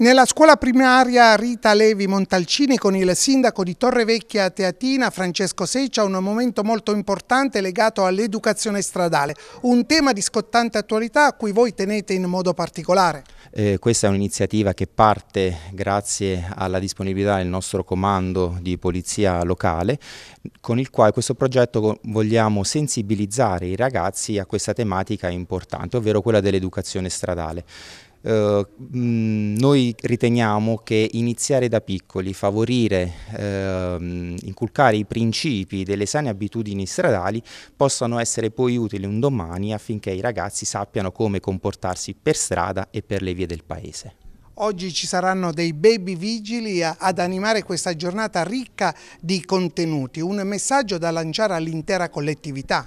Nella scuola primaria Rita Levi Montalcini con il sindaco di Torrevecchia Teatina Francesco Seccia un momento molto importante legato all'educazione stradale, un tema di scottante attualità a cui voi tenete in modo particolare. Eh, questa è un'iniziativa che parte grazie alla disponibilità del nostro comando di polizia locale con il quale questo progetto vogliamo sensibilizzare i ragazzi a questa tematica importante, ovvero quella dell'educazione stradale. Uh, mh, noi riteniamo che iniziare da piccoli, favorire, uh, inculcare i principi delle sane abitudini stradali possano essere poi utili un domani affinché i ragazzi sappiano come comportarsi per strada e per le vie del paese. Oggi ci saranno dei baby vigili ad animare questa giornata ricca di contenuti, un messaggio da lanciare all'intera collettività.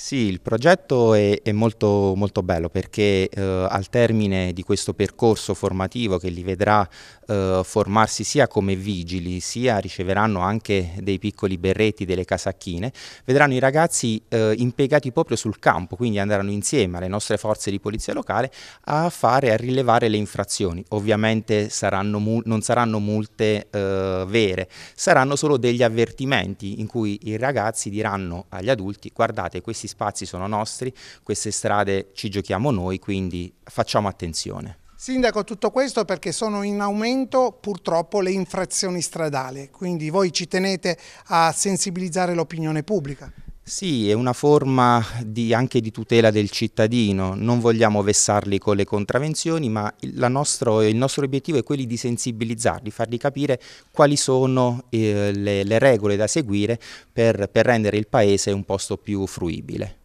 Sì, il progetto è, è molto, molto, bello perché eh, al termine di questo percorso formativo che li vedrà eh, formarsi sia come vigili, sia riceveranno anche dei piccoli berretti, delle casacchine, vedranno i ragazzi eh, impiegati proprio sul campo, quindi andranno insieme alle nostre forze di polizia locale a fare, a rilevare le infrazioni. Ovviamente saranno, non saranno multe eh, vere, saranno solo degli avvertimenti in cui i ragazzi diranno agli adulti guardate questi spazi sono nostri, queste strade ci giochiamo noi, quindi facciamo attenzione. Sindaco, tutto questo perché sono in aumento purtroppo le infrazioni stradali, quindi voi ci tenete a sensibilizzare l'opinione pubblica. Sì, è una forma di, anche di tutela del cittadino, non vogliamo vessarli con le contravenzioni, ma il, nostro, il nostro obiettivo è quello di sensibilizzarli, fargli capire quali sono eh, le, le, regole da seguire per, per rendere il paese un posto più fruibile.